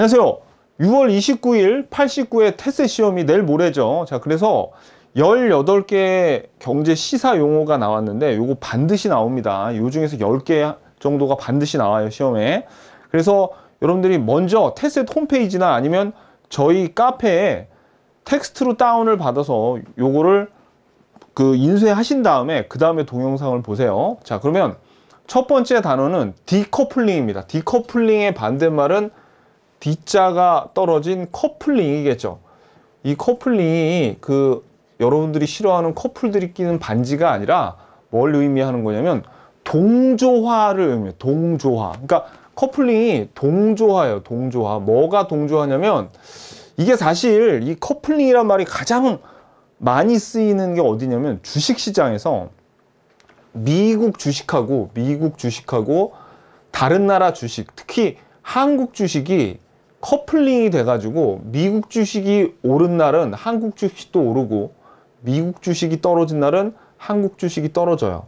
안녕하세요. 6월 29일 89회 테세 시험이 내일 모레죠. 자, 그래서 1 8개 경제 시사 용어가 나왔는데 요거 반드시 나옵니다. 요 중에서 10개 정도가 반드시 나와요, 시험에. 그래서 여러분들이 먼저 테세 홈페이지나 아니면 저희 카페에 텍스트로 다운을 받아서 요거를 그 인쇄하신 다음에 그 다음에 동영상을 보세요. 자, 그러면 첫 번째 단어는 디커플링입니다. 디커플링의 반대말은 D자가 떨어진 커플링이겠죠. 이 커플링이 그 여러분들이 싫어하는 커플들이 끼는 반지가 아니라 뭘 의미하는 거냐면 동조화를 의미해요. 동조화. 그러니까 커플링이 동조화예요. 동조화. 뭐가 동조화냐면 이게 사실 이 커플링이란 말이 가장 많이 쓰이는 게 어디냐면 주식시장에서 미국 주식하고 미국 주식하고 다른 나라 주식 특히 한국 주식이 커플링이 돼가지고 미국 주식이 오른 날은 한국 주식도 오르고 미국 주식이 떨어진 날은 한국 주식이 떨어져요.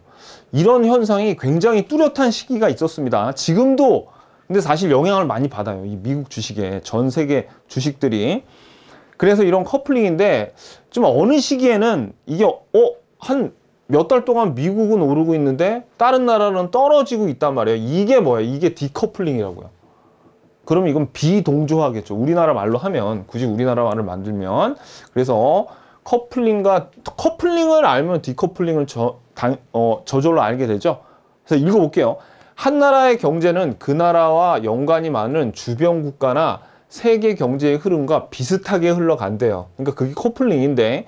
이런 현상이 굉장히 뚜렷한 시기가 있었습니다. 지금도 근데 사실 영향을 많이 받아요. 이 미국 주식에 전 세계 주식들이 그래서 이런 커플링인데 좀 어느 시기에는 이게 어 한 몇 달 동안 미국은 오르고 있는데 다른 나라는 떨어지고 있단 말이에요. 이게 뭐예요? 이게 디커플링이라고요. 그럼 이건 비동조하겠죠 우리나라 말로 하면 굳이 우리나라 말을 만들면 그래서 커플링과 커플링을 알면 디커플링을 저, 당, 어, 저절로 알게 되죠. 그래서 읽어볼게요. 한 나라의 경제는 그 나라와 연관이 많은 주변 국가나 세계 경제의 흐름과 비슷하게 흘러간대요. 그러니까 그게 커플링인데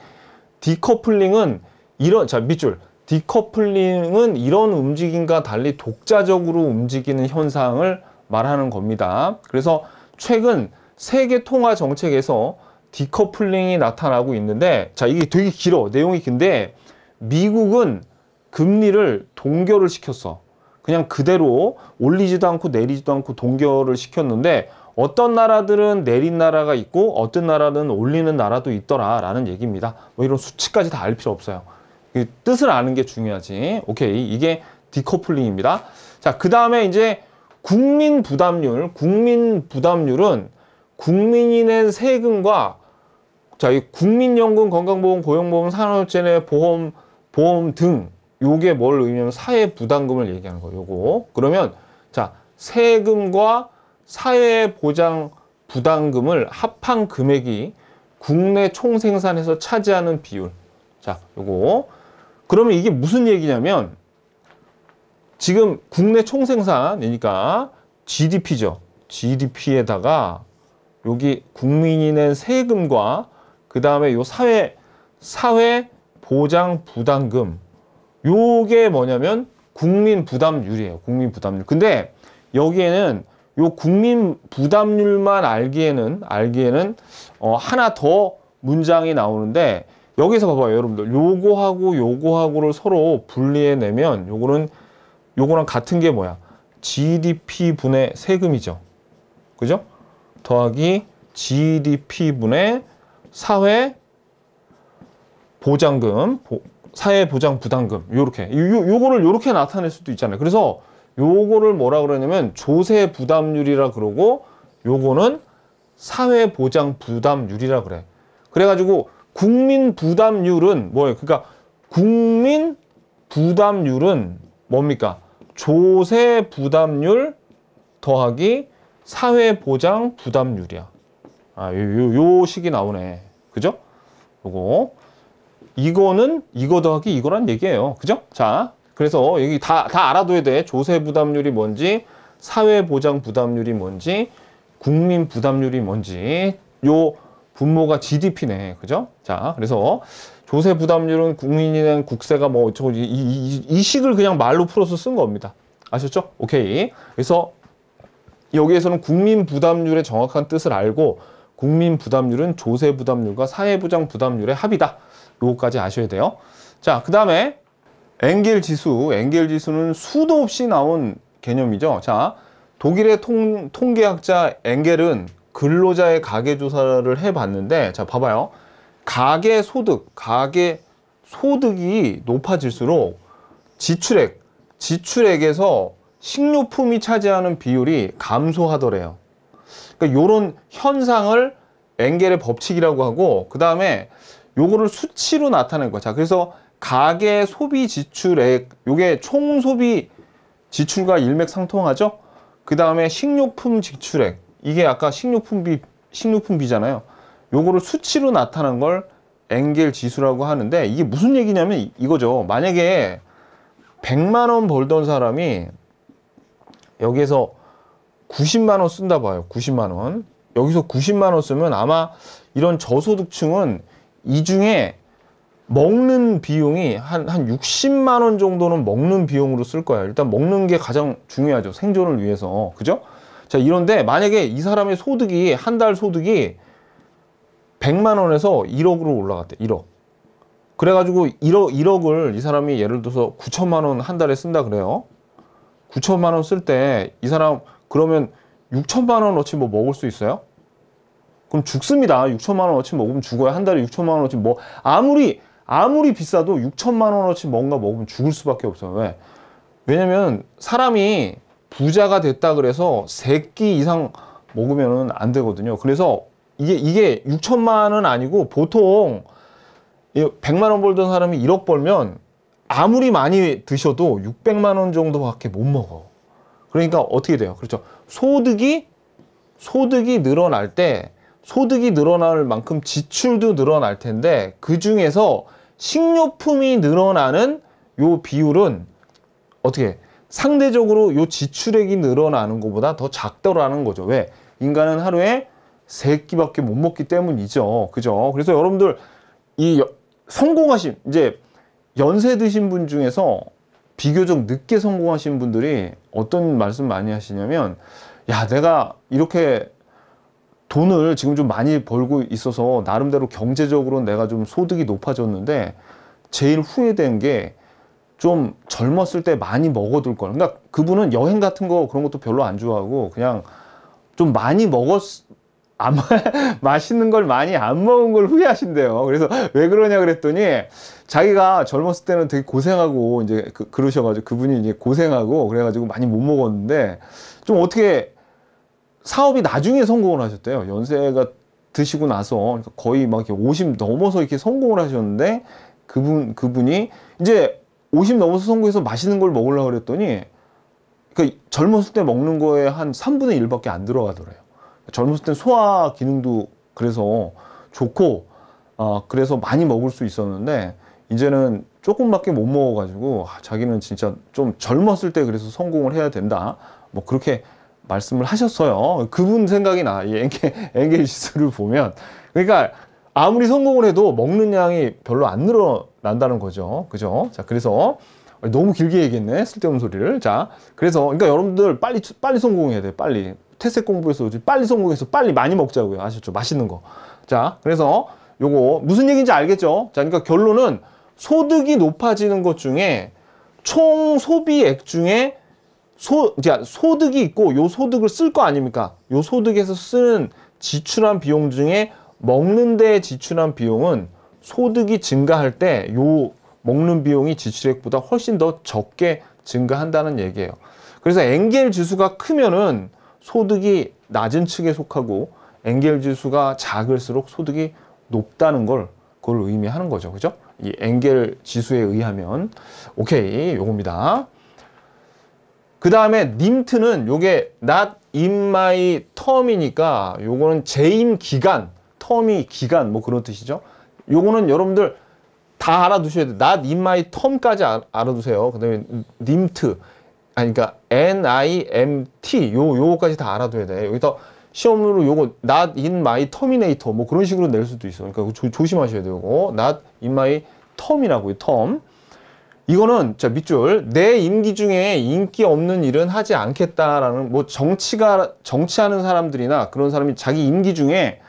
디커플링은 이런 자 밑줄 디커플링은 이런 움직임과 달리 독자적으로 움직이는 현상을 말하는 겁니다. 그래서 최근 세계 통화 정책에서 디커플링이 나타나고 있는데 자 이게 되게 길어 내용이 긴데 미국은 금리를 동결을 시켰어 그냥 그대로 올리지도 않고 내리지도 않고 동결을 시켰는데 어떤 나라들은 내린 나라가 있고 어떤 나라는 올리는 나라도 있더라 라는 얘기입니다 뭐 이런 수치까지 다 알 필요 없어요 뜻을 아는 게 중요하지 오케이 이게 디커플링입니다 자그 다음에 이제 국민 부담률, 국민 부담률은 국민이 낸 세금과 자, 이 국민연금, 건강보험, 고용보험, 산업재해, 보험, 보험 등 요게 뭘 의미하면 사회 부담금을 얘기하는 거예요. 요거. 그러면 자, 세금과 사회 보장 부담금을 합한 금액이 국내 총생산에서 차지하는 비율. 자, 요거. 그러면 이게 무슨 얘기냐면 지금 국내 총생산이니까 GDP죠. GDP에다가 여기 국민이 낸 세금과 그 다음에 요 사회 사회 보장 부담금 요게 뭐냐면 국민 부담률이에요. 국민 부담률. 근데 여기에는 요 국민 부담률만 알기에는 알기에는 어, 하나 더 문장이 나오는데 여기서 봐봐요 여러분들 요거하고 요거하고를 서로 분리해내면 요거는 요거랑 같은 게 뭐야? GDP분의 세금이죠. 그죠? 더하기 GDP분의 사회 보장금, 보, 사회 보장 부담금 요렇게 요, 요거를 요렇게 나타낼 수도 있잖아요. 그래서 요거를 뭐라 그러냐면 조세 부담률이라 그러고 요거는 사회 보장 부담률이라 그래. 그래 가지고 국민 부담률은 뭐예요? 그러니까 국민 부담률은 뭡니까? 조세 부담률 더하기 사회보장 부담률이야. 아, 요, 요, 요 식이 나오네. 그죠? 요거. 이거는 이거 더하기 이거란 얘기예요. 그죠? 자, 그래서 여기 다, 다 알아둬야 돼. 조세 부담률이 뭔지, 사회보장 부담률이 뭔지, 국민 부담률이 뭔지, 요 분모가 GDP네. 그죠? 자, 그래서 조세 부담률은 국민이는 국세가 뭐 어쩌고 이, 이, 이 식을 그냥 말로 풀어서 쓴 겁니다. 아셨죠? 오케이. 그래서 여기에서는 국민 부담률의 정확한 뜻을 알고 국민 부담률은 조세 부담률과 사회부장 부담률의 합이다. 요거까지 아셔야 돼요. 자, 그 다음에 엔겔 지수. 엔겔 지수는 수도 없이 나온 개념이죠. 자, 독일의 통, 통계학자 엔겔은 근로자의 가계조사를 해봤는데 자, 봐봐요. 가계 소득, 가계 소득이 높아질수록 지출액, 지출액에서 식료품이 차지하는 비율이 감소하더래요. 그러니까 요런 현상을 엥겔의 법칙이라고 하고 그 다음에 요거를 수치로 나타낸 거야. 자, 그래서 가계 소비 지출액, 요게 총 소비 지출과 일맥상통하죠? 그 다음에 식료품 지출액, 이게 아까 식료품비, 식료품비잖아요. 요거를 수치로 나타난 걸 엥겔 지수라고 하는데 이게 무슨 얘기냐면 이거죠. 만약에 100만 원 벌던 사람이 여기에서 90만 원 쓴다 봐요. 90만 원. 여기서 90만 원 쓰면 아마 이런 저소득층은 이 중에 먹는 비용이 한, 한 60만 원 정도는 먹는 비용으로 쓸 거야. 일단 먹는 게 가장 중요하죠. 생존을 위해서. 그죠? 자, 이런데 만약에 이 사람의 소득이, 한 달 소득이 100만 원에서 1억으로 올라갔대. 1억. 그래가지고 1억, 1억을 이 사람이 예를 들어서 9천만 원 한 달에 쓴다 그래요. 9천만 원 쓸 때 이 사람 그러면 6천만 원어치 뭐 먹을 수 있어요? 그럼 죽습니다. 6천만 원어치 먹으면 죽어요. 한 달에 6천만 원어치 뭐 아무리 아무리 비싸도 6천만 원어치 뭔가 먹으면 죽을 수밖에 없어요. 왜? 왜냐면 사람이 부자가 됐다 그래서 3끼 이상 먹으면 안 되거든요. 그래서 이게 이게 6천만 원 아니고 보통 100만 원 벌던 사람이 1억 벌면 아무리 많이 드셔도 600만 원 정도밖에 못 먹어. 그러니까 어떻게 돼요? 그렇죠. 소득이 소득이 늘어날 때 소득이 늘어날 만큼 지출도 늘어날 텐데 그 중에서 식료품이 늘어나는 요 비율은 어떻게 상대적으로 요 지출액이 늘어나는 것보다 더 작더라는 거죠. 왜? 인간은 하루에 세 끼밖에 못 먹기 때문이죠. 그죠? 그래서 여러분들 이 성공하신 이제 연세 드신 분 중에서 비교적 늦게 성공하신 분들이 어떤 말씀 많이 하시냐면 야 내가 이렇게 돈을 지금 좀 많이 벌고 있어서 나름대로 경제적으로 내가 좀 소득이 높아졌는데 제일 후회된 게 좀 젊었을 때 많이 먹어둘 걸. 그러니까 그분은 여행 같은 거 그런 것도 별로 안 좋아하고 그냥 좀 많이 먹었 안 맛있는 걸 많이 안 먹은 걸 후회하신대요. 그래서 왜 그러냐 그랬더니 자기가 젊었을 때는 되게 고생하고 이제 그, 그러셔가지고 그분이 이제 고생하고 그래가지고 많이 못 먹었는데 좀 어떻게 사업이 나중에 성공을 하셨대요. 연세가 드시고 나서 그러니까 거의 막 이렇게 오십 넘어서 이렇게 성공을 하셨는데 그분 그분이 이제 오십 넘어서 성공해서 맛있는 걸 먹으려고 그랬더니 그러니까 젊었을 때 먹는 거에 한 삼분의일밖에안 들어가더래요. 젊었을 땐 소화 기능도 그래서 좋고 어, 그래서 많이 먹을 수 있었는데 이제는 조금밖에 못 먹어가지고 아, 자기는 진짜 좀 젊었을 때 그래서 성공을 해야 된다 뭐 그렇게 말씀을 하셨어요 그분 생각이 나이 앵게 엔게지수를 보면 그러니까 아무리 성공을 해도 먹는 양이 별로 안 늘어난다는 거죠 그죠 자 그래서 너무 길게 얘기했네 쓸데없는 소리를 자 그래서 그러니까 여러분들 빨리 빨리 성공해야 돼 빨리 태색 공부해서 빨리 성공해서 빨리 많이 먹자고요. 아셨죠? 맛있는 거. 자, 그래서 요거 무슨 얘기인지 알겠죠? 자, 그러니까 결론은 소득이 높아지는 것 중에 총 소비액 중에 소, 자, 소득이 있고 요 소득을 쓸 거 아닙니까? 요 소득에서 쓰는 지출한 비용 중에 먹는 데 지출한 비용은 소득이 증가할 때 요 먹는 비용이 지출액보다 훨씬 더 적게 증가한다는 얘기예요. 그래서 엔겔 지수가 크면은 소득이 낮은 측에 속하고 엔겔 지수가 작을수록 소득이 높다는 걸 그걸 의미하는 거죠. 그죠? 이 엥겔 지수에 의하면 오케이 요겁니다. 그 다음에 님트는 요게 not in my term이니까 요거는 재임 기간, 텀이 기간 뭐 그런 뜻이죠. 요거는 여러분들 다 알아두셔야 돼요. not in my term까지 알아두세요. 그 다음에 님트 아니 그러니까 N I M T 요 요거까지 다 알아둬야 돼. 여기다 시험으로 요거 not in my terminator 뭐 그런 식으로 낼 수도 있어. 그러니까 조, 조심하셔야 되고 요거 not in my term이라고요. term. 이거는 자 밑줄 내 임기 중에 인기 없는 일은 하지 않겠다라는 뭐 정치가 정치하는 사람들이나 그런 사람이 자기 임기 중에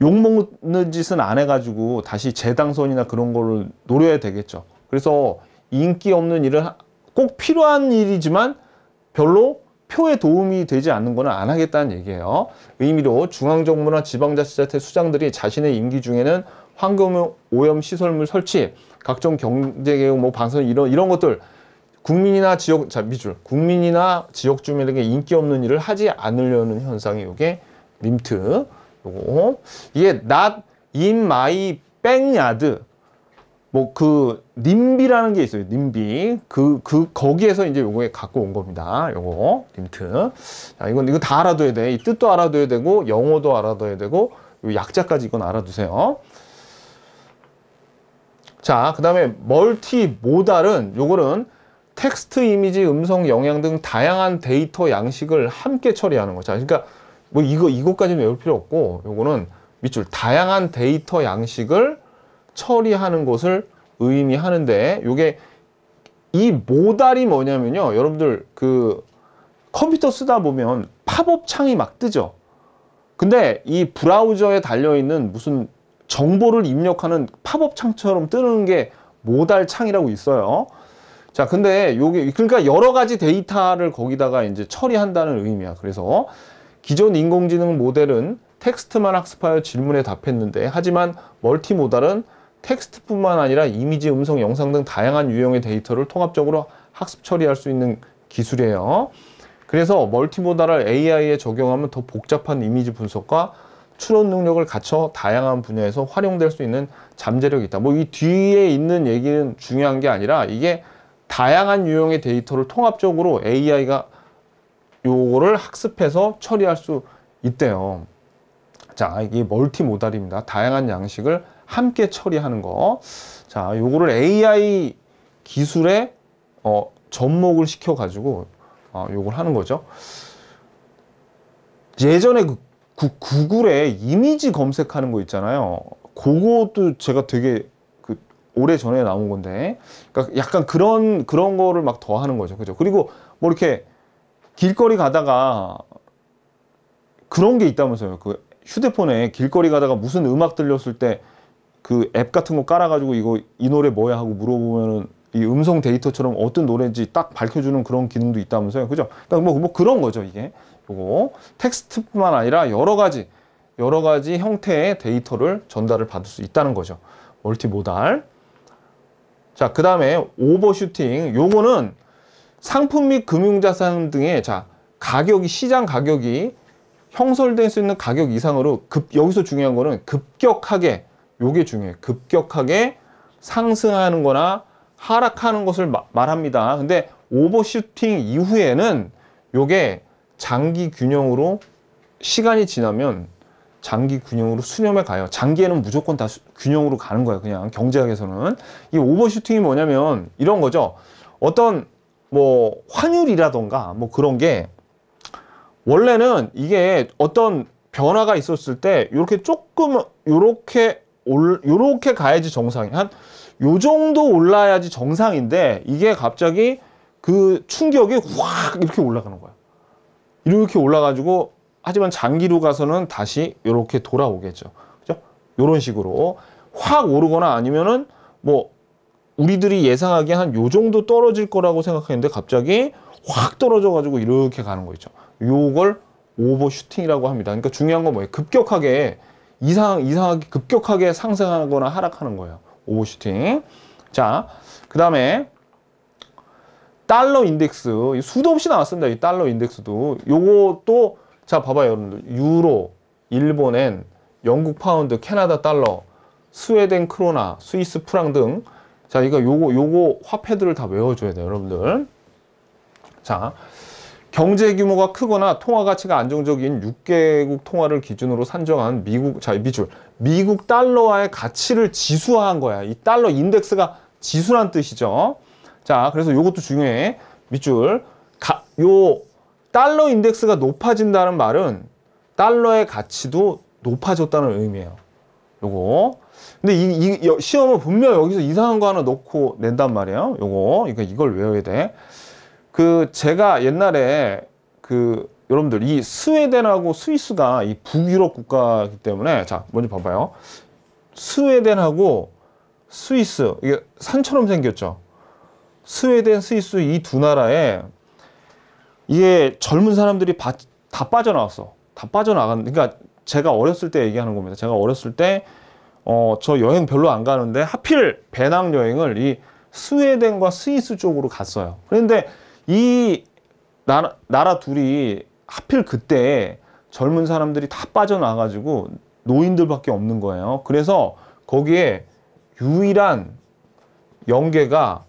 욕먹는 짓은 안 해가지고 다시 재당선이나 그런 거를 노려야 되겠죠. 그래서 인기 없는 일을 꼭 필요한 일이지만 별로 표에 도움이 되지 않는 거는 안 하겠다는 얘기예요. 의미로 중앙정부나 지방자치자체 수장들이 자신의 임기 중에는 환경 오염 시설물 설치, 각종 경제개혁, 뭐 방선 이런 이런 것들 국민이나 지역 자 미줄 국민이나 지역 주민에게 인기 없는 일을 하지 않으려는 현상이 이게 림트 요거 이게 not in my backyard 뭐그 님비라는 게 있어요. 님비. 그, 그, 거기에서 이제 요거에 갖고 온 겁니다. 요거, 님트. 자, 이건, 이거 다 알아둬야 돼. 이 뜻도 알아둬야 되고, 영어도 알아둬야 되고, 요 약자까지 이건 알아두세요. 자, 그 다음에 멀티 모달은 요거는 텍스트, 이미지, 음성, 영향 등 다양한 데이터 양식을 함께 처리하는 거죠. 그러니까 뭐 이거 이것까지는 외울 필요 없고 요거는 밑줄 다양한 데이터 양식을 처리하는 것을 의미하는데 이게 이 모달이 뭐냐면요. 여러분들 그 컴퓨터 쓰다 보면 팝업 창이 막 뜨죠. 근데 이 브라우저에 달려있는 무슨 정보를 입력하는 팝업 창처럼 뜨는 게 모달 창이라고 있어요. 자, 근데 요게, 그러니까 여러 가지 데이터를 거기다가 이제 처리한다는 의미야. 그래서 기존 인공지능 모델은 텍스트만 학습하여 질문에 답했는데, 하지만 멀티모달은 텍스트뿐만 아니라 이미지, 음성, 영상 등 다양한 유형의 데이터를 통합적으로 학습 처리할 수 있는 기술이에요. 그래서 멀티모달을 AI에 적용하면 더 복잡한 이미지 분석과 추론 능력을 갖춰 다양한 분야에서 활용될 수 있는 잠재력이 있다. 뭐 이 뒤에 있는 얘기는 중요한 게 아니라 이게 다양한 유형의 데이터를 통합적으로 AI가 요거를 학습해서 처리할 수 있대요. 자, 이게 멀티모달입니다. 다양한 양식을 함께 처리하는 거. 자, 요거를 AI 기술에 어, 접목을 시켜가지고 어, 요걸 하는 거죠. 예전에 그, 그 구글에 이미지 검색하는 거 있잖아요. 그것도 제가 되게 그 오래 전에 나온 건데, 그러니까 약간 그런 그런 거를 막 더하는 거죠, 그죠? 그리고 뭐 이렇게 길거리 가다가 그런 게 있다면서요. 그 휴대폰에 길거리 가다가 무슨 음악 들렸을 때 그앱 같은 거 깔아가지고 이거 이 노래 뭐야 하고 물어보면은 이 음성 데이터처럼 어떤 노래인지 딱 밝혀주는 그런 기능도 있다면서요. 그죠? 그러니까 뭐, 뭐 그런 거죠, 이게. 요거. 텍스트뿐만 아니라 여러 가지, 여러 가지 형태의 데이터를 전달을 받을 수 있다는 거죠. 멀티모달. 자, 그 다음에 오버슈팅. 요거는 상품 및 금융자산 등의 자, 가격이, 시장 가격이 형설될수 있는 가격 이상으로 급, 여기서 중요한 거는 급격하게 요게 중요해. 급격하게 상승하는 거나 하락하는 것을 마, 말합니다. 근데 오버슈팅 이후에는 요게 장기 균형으로 시간이 지나면 장기 균형으로 수렴해 가요. 장기에는 무조건 다 수, 균형으로 가는 거예요. 그냥 경제학에서는. 이 오버슈팅이 뭐냐면 이런 거죠. 어떤 뭐 환율이라던가 뭐 그런 게 원래는 이게 어떤 변화가 있었을 때 이렇게 조금 이렇게 올 요렇게 가야지 정상이 한 요 정도 올라야지 정상인데 이게 갑자기 그 충격이 확 이렇게 올라가는 거야. 이렇게 올라가지고 하지만 장기로 가서는 다시 이렇게 돌아오겠죠. 그죠? 요런 식으로 확 오르거나 아니면은 뭐 우리들이 예상하기에 한 요 정도 떨어질 거라고 생각했는데 갑자기 확 떨어져 가지고 이렇게 가는 거 있죠. 요걸 오버슈팅이라고 합니다. 그러니까 중요한 건 뭐예요? 급격하게 이상, 이상하게 급격하게 상승하거나 하락하는 거예요. 오버슈팅. 자, 그 다음에 달러 인덱스. 수도 없이 나왔습니다. 이 달러 인덱스도. 요것도, 자, 봐봐요, 여러분들. 유로, 일본엔, 영국 파운드, 캐나다 달러, 스웨덴 크로나, 스위스 프랑 등. 자, 이거 요거, 요거 화폐들을 다 외워줘야 돼요, 여러분들. 자, 경제 규모가 크거나 통화 가치가 안정적인 6개국 통화를 기준으로 산정한 미국 자 미줄 미국 달러와의 가치를 지수화한 거야. 이 달러 인덱스가 지수란 뜻이죠. 자, 그래서 이것도 중요해. 밑줄. 가, 요 달러 인덱스가 높아진다는 말은 달러의 가치도 높아졌다는 의미예요. 요거. 근데 이, 이 시험은 분명 여기서 이상한 거 하나 넣고 낸단 말이에요. 요거. 그러니까 이걸 외워야 돼. 그 제가 옛날에 그 여러분들 이 스웨덴하고 스위스가 이 북유럽 국가이기 때문에 자 먼저 봐봐요 스웨덴하고 스위스 이게 산처럼 생겼죠 스웨덴 스위스 이 두 나라에 이게 젊은 사람들이 바, 다 빠져나왔어 다 빠져나간 그러니까 제가 어렸을 때 얘기하는 겁니다 제가 어렸을 때 어, 저 여행 별로 안 가는데 하필 배낭 여행을 이 스웨덴과 스위스 쪽으로 갔어요 그런데 이 나라, 나라 둘이 하필 그때 젊은 사람들이 다 빠져나가지고 노인들밖에 없는 거예요. 그래서 거기에 유일한 영계가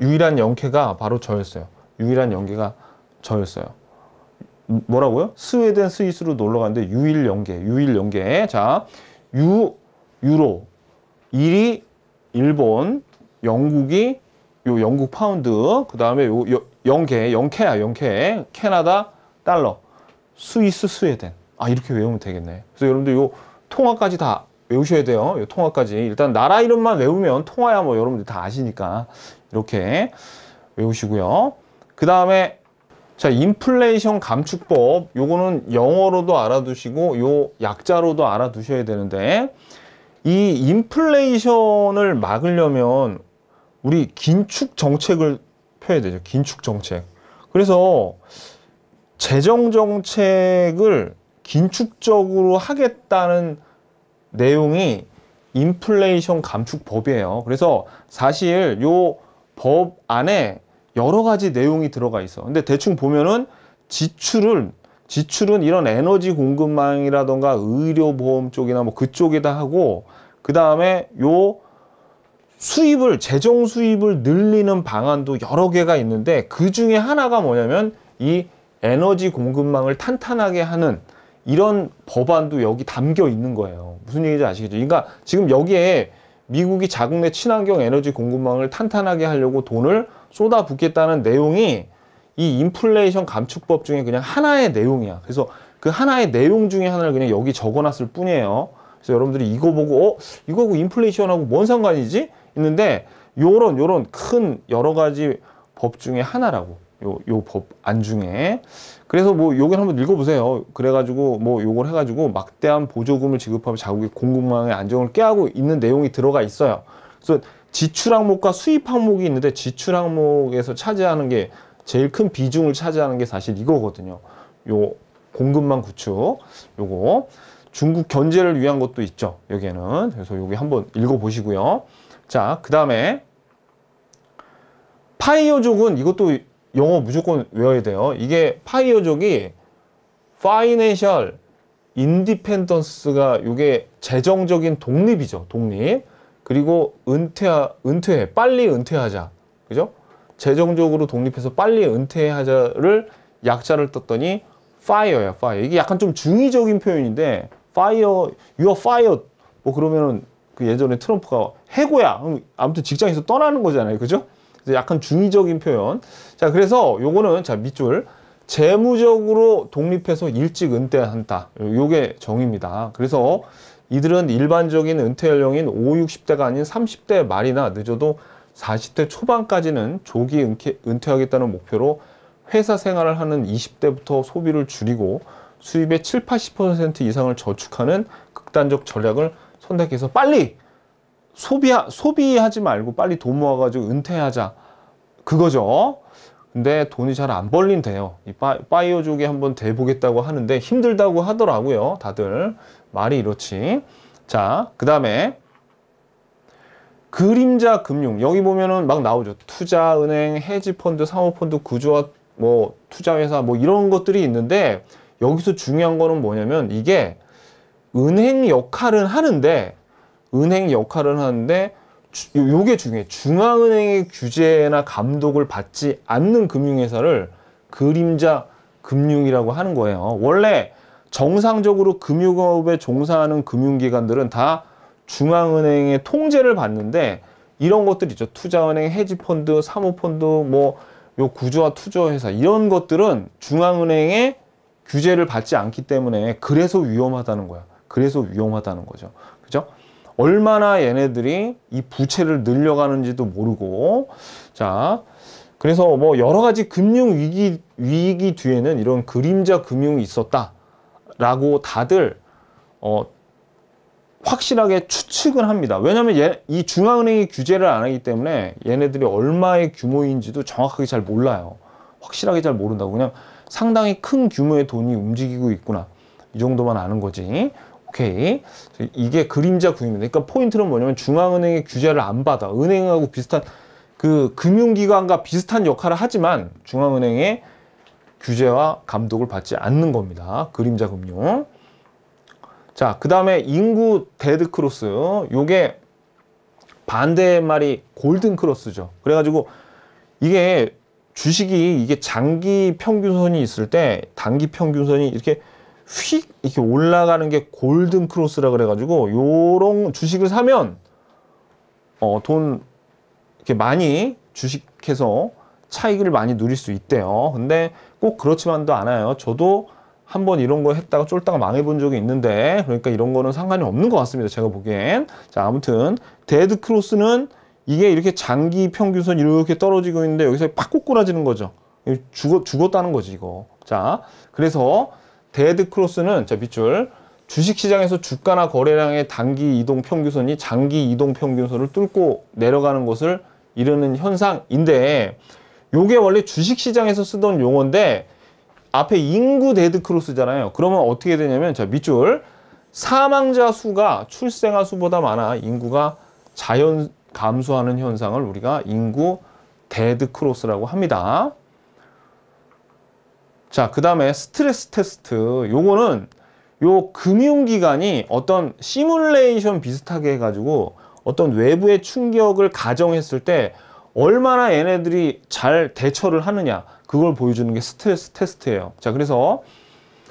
유일한 영계가 바로 저였어요. 유일한 영계가 저였어요. 뭐라고요? 스웨덴, 스위스로 놀러 갔는데 유일 영계 유일 영계 자, 유 유로 1이 일본, 영국이 요 영국 파운드, 그 다음에 요, 영케, 영케야, 영케, 캐나다 달러, 스위스 스웨덴. 아 이렇게 외우면 되겠네. 그래서 여러분들 요 통화까지 다 외우셔야 돼요. 요 통화까지 일단 나라 이름만 외우면 통화야 뭐 여러분들 다 아시니까 이렇게 외우시고요. 그 다음에 자 인플레이션 감축법 요거는 영어로도 알아두시고 요 약자로도 알아두셔야 되는데 이 인플레이션을 막으려면 우리 긴축 정책을 펴야 되죠. 긴축 정책. 그래서 재정 정책을 긴축적으로 하겠다는 내용이 인플레이션 감축법이에요. 그래서 사실 요 법 안에 여러 가지 내용이 들어가 있어. 근데 대충 보면은 지출을 지출은 이런 에너지 공급망이라던가 의료보험 쪽이나 뭐 그쪽에다 하고 그 다음에 요 수입을 재정 수입을 늘리는 방안도 여러 개가 있는데 그 중에 하나가 뭐냐면 이 에너지 공급망을 탄탄하게 하는 이런 법안도 여기 담겨 있는 거예요. 무슨 얘기인지 아시겠죠? 그러니까 지금 여기에 미국이 자국 내 친환경 에너지 공급망을 탄탄하게 하려고 돈을 쏟아붓겠다는 내용이 이 인플레이션 감축법 중에 그냥 하나의 내용이야. 그래서 그 하나의 내용 중에 하나를 그냥 여기 적어놨을 뿐이에요. 그래서 여러분들이 이거 보고 어? 이거하고 인플레이션하고 뭔 상관이지? 있는데 요런 요런 큰 여러 가지 법 중에 하나라고 요 요 법안 중에 그래서 뭐 요걸 한번 읽어보세요 그래가지고 뭐 요걸 해가지고 막대한 보조금을 지급하며 자국의 공급망의 안정을 깨하고 있는 내용이 들어가 있어요 그래서 지출 항목과 수입 항목이 있는데 지출 항목에서 차지하는 게 제일 큰 비중을 차지하는 게 사실 이거거든요 요 공급망 구축 요거 중국 견제를 위한 것도 있죠 여기에는 그래서 여기 한번 읽어보시고요 자, 그 다음에 파이어족은 이것도 영어 무조건 외워야 돼요. 이게 파이어족이 파이낸셜 인디펜던스가 이게 재정적인 독립이죠. 독립. 그리고 은퇴 은퇴해. 빨리 은퇴하자. 그죠? 재정적으로 독립해서 빨리 은퇴하자를 약자를 떴더니 파이어야 파이어. 이게 약간 좀 중의적인 표현인데 파이어 유어 파이어 뭐 그러면은 그 예전에 트럼프가 해고야. 아무튼 직장에서 떠나는 거잖아요. 그죠? 그래서 약간 중의적인 표현. 자, 그래서 요거는 자, 밑줄. 재무적으로 독립해서 일찍 은퇴한다. 요게 정입니다. 그래서 이들은 일반적인 은퇴 연령인 5, 60대가 아닌 30대 말이나 늦어도 40대 초반까지는 조기 은퇴, 은퇴하겠다는 목표로 회사 생활을 하는 20대부터 소비를 줄이고 수입의 7, 80% 이상을 저축하는 극단적 전략을 손대께서 빨리 소비 소비하지 말고 빨리 돈 모아가지고 은퇴하자 그거죠. 근데 돈이 잘 안 벌린대요. 이 바, 이오족이 한번 대보겠다고 하는데 힘들다고 하더라고요. 다들 말이 이렇지. 자, 그 다음에 그림자 금융 여기 보면은 막 나오죠. 투자, 은행, 해지 펀드, 사모 펀드, 구조화, 뭐 투자회사 뭐 이런 것들이 있는데 여기서 중요한 거는 뭐냐면 이게 은행 역할은 하는데 은행 역할은 하는데 요게 중요해. 중앙은행의 규제나 감독을 받지 않는 금융회사를 그림자 금융이라고 하는 거예요. 원래 정상적으로 금융업에 종사하는 금융기관들은 다 중앙은행의 통제를 받는데 이런 것들 있죠. 투자은행, 헤지펀드, 사모펀드, 뭐 요 구조와 투자회사 이런 것들은 중앙은행의 규제를 받지 않기 때문에 그래서 위험하다는 거야. 그래서 위험하다는 거죠. 그죠? 얼마나 얘네들이 이 부채를 늘려가는지도 모르고 자 그래서 뭐 여러 가지 금융 위기 위기 뒤에는 이런 그림자 금융이 있었다라고 다들 어 확실하게 추측은 합니다. 왜냐하면 얘, 이 중앙은행이 규제를 안 하기 때문에 얘네들이 얼마의 규모인지도 정확하게 잘 몰라요. 확실하게 잘 모른다고 그냥 상당히 큰 규모의 돈이 움직이고 있구나 이 정도만 아는 거지. 오케이. 이게 그림자 구입니다. 그러니까 포인트는 뭐냐면 중앙은행의 규제를 안 받아. 은행하고 비슷한 그 금융기관과 비슷한 역할을 하지만 중앙은행의 규제와 감독을 받지 않는 겁니다. 그림자 금융. 자, 그 다음에 인구 데드크로스. 요게 반대말이 의 골든크로스죠. 그래가지고 이게 주식이 이게 장기 평균선이 있을 때 단기 평균선이 이렇게 휙 이렇게 올라가는 게 골든 크로스라 그래가지고 요런 주식을 사면 어, 돈 이렇게 많이 주식해서 차익을 많이 누릴 수 있대요. 근데 꼭 그렇지만도 않아요. 저도 한번 이런 거 했다가 쫄다가 망해본 적이 있는데 그러니까 이런 거는 상관이 없는 것 같습니다. 제가 보기엔 자 아무튼 데드 크로스는 이게 이렇게 장기 평균선 이렇게 떨어지고 있는데 여기서 팍 꼬꾸라지는 거죠. 죽었, 죽었다는 거지 이거. 자 그래서 데드 크로스는 자 밑줄 주식시장에서 주가나 거래량의 단기 이동 평균선이 장기 이동 평균선을 뚫고 내려가는 것을 이르는 현상인데 요게 원래 주식시장에서 쓰던 용어인데 앞에 인구 데드 크로스잖아요. 그러면 어떻게 되냐면 자 밑줄 사망자 수가 출생아 수보다 많아 인구가 자연 감소하는 현상을 우리가 인구 데드 크로스라고 합니다. 자, 그 다음에 스트레스 테스트. 요거는 요 금융기관이 어떤 시뮬레이션 비슷하게 해가지고 어떤 외부의 충격을 가정했을 때 얼마나 얘네들이 잘 대처를 하느냐 그걸 보여주는 게 스트레스 테스트예요 자 그래서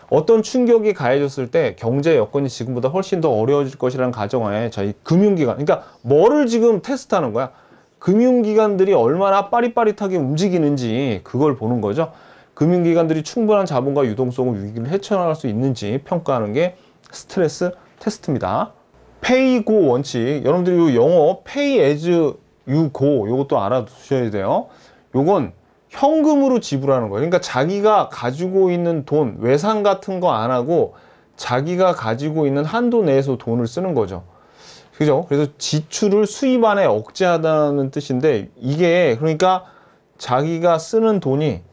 어떤 충격이 가해졌을 때 경제 여건이 지금보다 훨씬 더 어려워질 것이라는 가정하에 저희 금융기관 그러니까 뭐를 지금 테스트하는 거야 금융기관들이 얼마나 빠릿빠릿하게 움직이는지 그걸 보는 거죠 금융기관들이 충분한 자본과 유동성을로 위기를 헤쳐나갈 수 있는지 평가하는 게 스트레스 테스트입니다. 페이고 원칙, 여러분들이 영어 페이 에즈 유고 이것도 알아두셔야 돼요. 이건 현금으로 지불하는 거예요. 그러니까 자기가 가지고 있는 돈, 외상 같은 거 안 하고 자기가 가지고 있는 한도 내에서 돈을 쓰는 거죠. 그죠? 그래서 지출을 수입안에 억제하다는 뜻인데 이게 그러니까 자기가 쓰는 돈이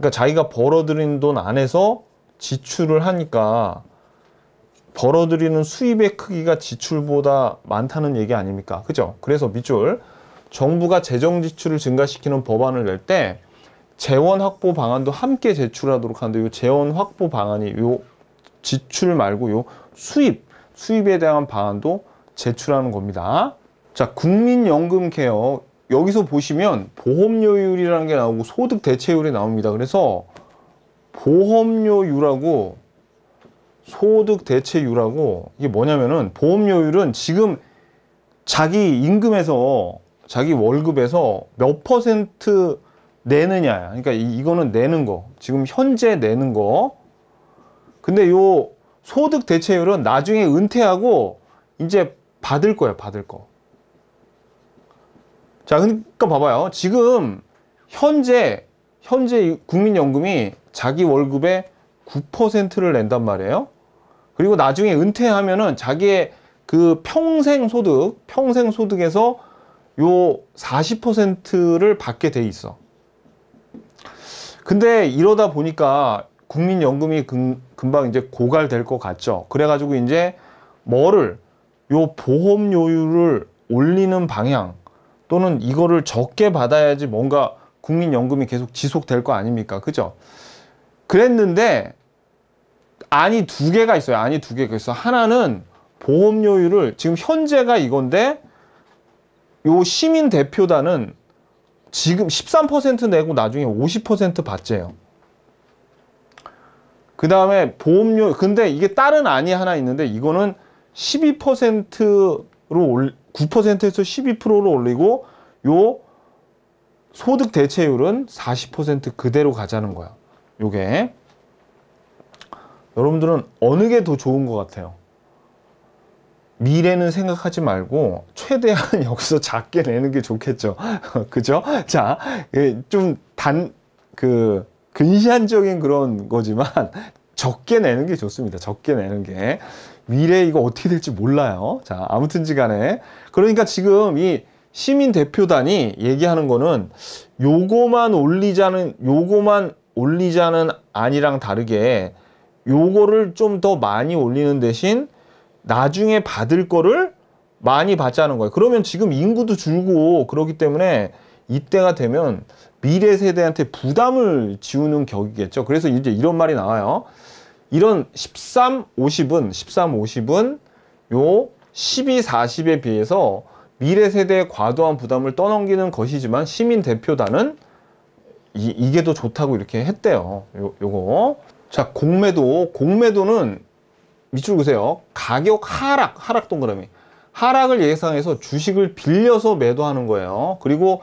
그러니까 자기가 벌어들인 돈 안에서 지출을 하니까 벌어들이는 수입의 크기가 지출보다 많다는 얘기 아닙니까? 그죠? 그래서 밑줄 정부가 재정 지출을 증가시키는 법안을 낼 때 재원 확보 방안도 함께 제출하도록 하는데 이 재원 확보 방안이 요 지출 말고 요 수입 수입에 대한 방안도 제출하는 겁니다. 자 국민연금 개혁 여기서 보시면 보험료율이라는 게 나오고 소득 대체율이 나옵니다. 그래서 보험료율하고 소득 대체율하고 이게 뭐냐면은 보험료율은 지금 자기 임금에서 자기 월급에서 몇 퍼센트 내느냐 그러니까 이거는 내는 거 지금 현재 내는 거 근데 요 소득 대체율은 나중에 은퇴하고 이제 받을 거예요 받을 거 자, 그러니까 봐봐요. 지금 현재 현재 국민연금이 자기 월급의 9%를 낸단 말이에요. 그리고 나중에 은퇴하면은 자기의 그 평생 소득, 평생 소득에서 요 40%를 받게 돼 있어. 근데 이러다 보니까 국민연금이 금, 방 이제 고갈될 것 같죠. 그래가지고 이제 뭐를 요 보험료율을 올리는 방향 또는 이거를 적게 받아야지 뭔가 국민연금이 계속 지속될 거 아닙니까? 그죠? 그랬는데 아니 두 개가 있어요. 아니 두 개가 있어. 하나는 보험료율을 지금 현재가 이건데 요 시민 대표단은 지금 13% 내고 나중에 50% 받재요. 그 다음에 보험료 근데 이게 다른 안이 하나 있는데 이거는 12%로 올 9%에서 12%로 올리고 요 소득 대체율은 40% 그대로 가자는 거야. 요게 여러분들은 어느 게 더 좋은 것 같아요? 미래는 생각하지 말고 최대한 여기서 작게 내는 게 좋겠죠. 그죠? 자, 예, 좀단 그 근시안적인 그런 거지만 적게 내는 게 좋습니다. 적게 내는 게. 미래 이거 어떻게 될지 몰라요. 자, 아무튼지 간에 그러니까 지금 이 시민 대표단이 얘기하는 거는 요거만 올리자는 요거만 올리자는 아니랑 다르게 요거를 좀 더 많이 올리는 대신 나중에 받을 거를 많이 받자는 거예요. 그러면 지금 인구도 줄고 그러기 때문에 이때가 되면 미래 세대한테 부담을 지우는 격이겠죠. 그래서 이제 이런 말이 나와요. 이런 13, 50은 13, 50은 요 12, 40에 비해서 미래 세대의 과도한 부담을 떠넘기는 것이지만 시민 대표단은 이, 게더 좋다고 이렇게 했대요. 요, 요거. 자, 공매도. 공매도는 밑줄 그세요. 가격 하락, 하락 동그라미. 하락을 예상해서 주식을 빌려서 매도하는 거예요. 그리고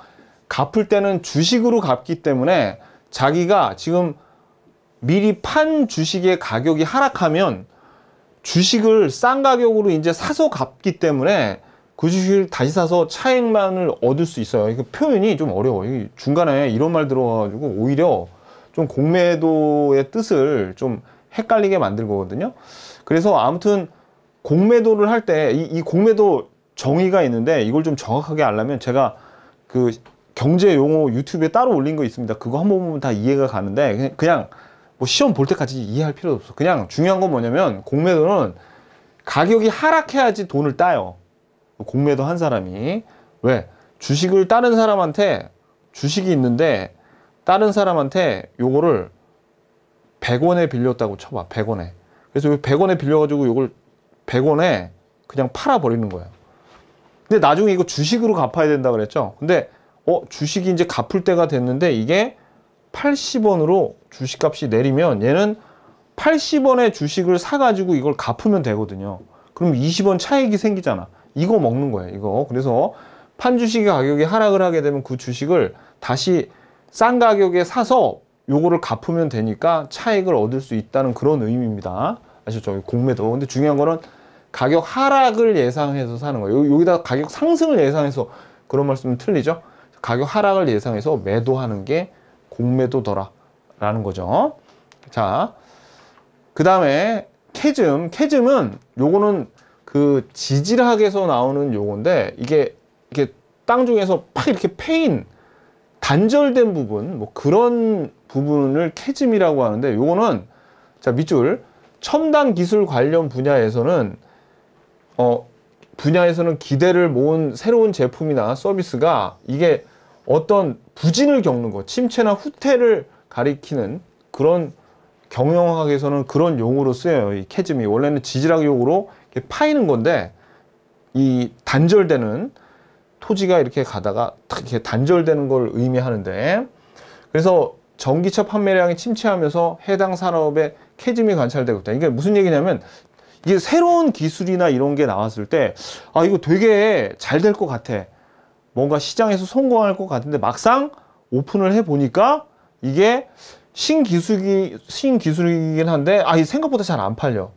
갚을 때는 주식으로 갚기 때문에 자기가 지금 미리 판 주식의 가격이 하락하면 주식을 싼 가격으로 이제 사서 갚기 때문에 그 주식을 다시 사서 차액만을 얻을 수 있어요. 이거 표현이 좀 어려워요. 중간에 이런 말 들어가지고 오히려 좀 공매도의 뜻을 좀 헷갈리게 만들거든요. 그래서 아무튼 공매도를 할 때 이 공매도 정의가 있는데 이걸 좀 정확하게 알려면 제가 그 경제 용어 유튜브에 따로 올린 거 있습니다. 그거 한 번 보면 다 이해가 가는데 그냥 뭐 시험 볼 때까지 이해할 필요도 없어. 그냥 중요한 건 뭐냐면 공매도는 가격이 하락해야지 돈을 따요. 공매도 한 사람이. 왜? 주식을 다른 사람한테 주식이 있는데 다른 사람한테 요거를 100원에 빌렸다고 쳐봐. 100원에. 그래서 100원에 빌려가지고 요걸 100원에 그냥 팔아버리는 거예요. 근데 나중에 이거 주식으로 갚아야 된다 그랬죠? 근데 어 주식이 이제 갚을 때가 됐는데 이게 80원으로 주식값이 내리면 얘는 80원의 주식을 사가지고 이걸 갚으면 되거든요. 그럼 20원 차익이 생기잖아. 이거 먹는 거야 이거. 그래서 판 주식의 가격이 하락을 하게 되면 그 주식을 다시 싼 가격에 사서 요거를 갚으면 되니까 차익을 얻을 수 있다는 그런 의미입니다. 아셨죠? 공매도. 근데 중요한 거는 가격 하락을 예상해서 사는 거예요. 여기다 가격 상승을 예상해서 그런 말씀은 틀리죠? 가격 하락을 예상해서 매도하는 게 공매도더라 라는 거죠 자그 다음에 캐즘 캐즘은 요거는 그 지질학에서 나오는 요건데 이게 이게 땅 중에서 팍 이렇게 패인 단절된 부분 뭐 그런 부분을 캐즘이라고 하는데 요거는 자 밑줄 첨단 기술 관련 분야에서는 어 분야에서는 기대를 모은 새로운 제품이나 서비스가 이게 어떤 부진을 겪는 것, 침체나 후퇴를 가리키는 그런 경영학에서는 그런 용어로 쓰여요. 이 캐즘이 원래는 지질학 용어로 파이는 건데 이 단절되는 토지가 이렇게 가다가 탁 이렇게 단절되는 걸 의미하는데 그래서 전기차 판매량이 침체하면서 해당 산업에 캐즘이 관찰되고 있다. 이게 무슨 얘기냐면 이게 새로운 기술이나 이런 게 나왔을 때 아 이거 되게 잘 될 것 같아. 뭔가 시장에서 성공할 것 같은데 막상 오픈을 해보니까 이게 신기술이, 신기술이긴 한데 아, 이 생각보다 잘 안 팔려.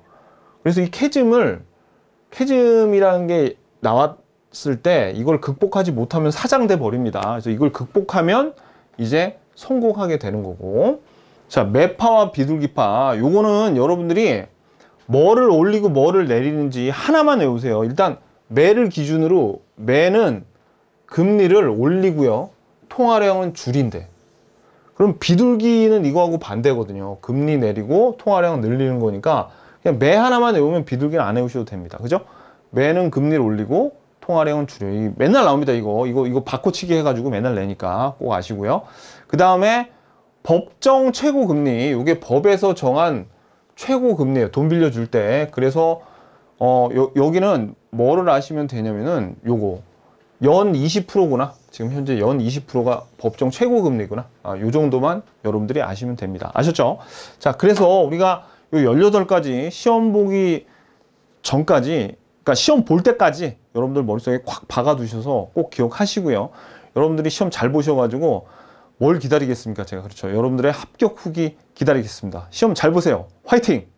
그래서 이 캐즘을 캐즘이라는 게 나왔을 때 이걸 극복하지 못하면 사장돼 버립니다. 그래서 이걸 극복하면 이제 성공하게 되는 거고 자 매파와 비둘기파 요거는 여러분들이 뭐를 올리고 뭐를 내리는지 하나만 외우세요 일단 매를 기준으로 매는 금리를 올리고요. 통화량은 줄인대. 그럼 비둘기는 이거하고 반대거든요. 금리 내리고 통화량 늘리는 거니까 그냥 매 하나만 외우면 비둘기는 안 외우셔도 됩니다. 그죠? 매는 금리를 올리고 통화량은 줄여요. 맨날 나옵니다. 이거 이거 이거 바꿔치기 해가지고 맨날 내니까 꼭 아시고요. 그 다음에 법정 최고 금리 이게 법에서 정한 최고 금리예요. 돈 빌려줄 때 그래서 어 여, 여기는 뭐를 아시면 되냐면은 요거 연 20%구나. 지금 현재 연 20%가 법정 최고 금리구나. 아, 요 정도만 여러분들이 아시면 됩니다. 아셨죠? 자, 그래서 우리가 요 18가지 시험 보기 전까지 그러니까 시험 볼 때까지 여러분들 머릿속에 꽉 박아 두셔서 꼭 기억하시고요. 여러분들이 시험 잘 보셔 가지고 뭘 기다리겠습니까? 제가 그렇죠. 여러분들의 합격 후기 기다리겠습니다. 시험 잘 보세요. 화이팅!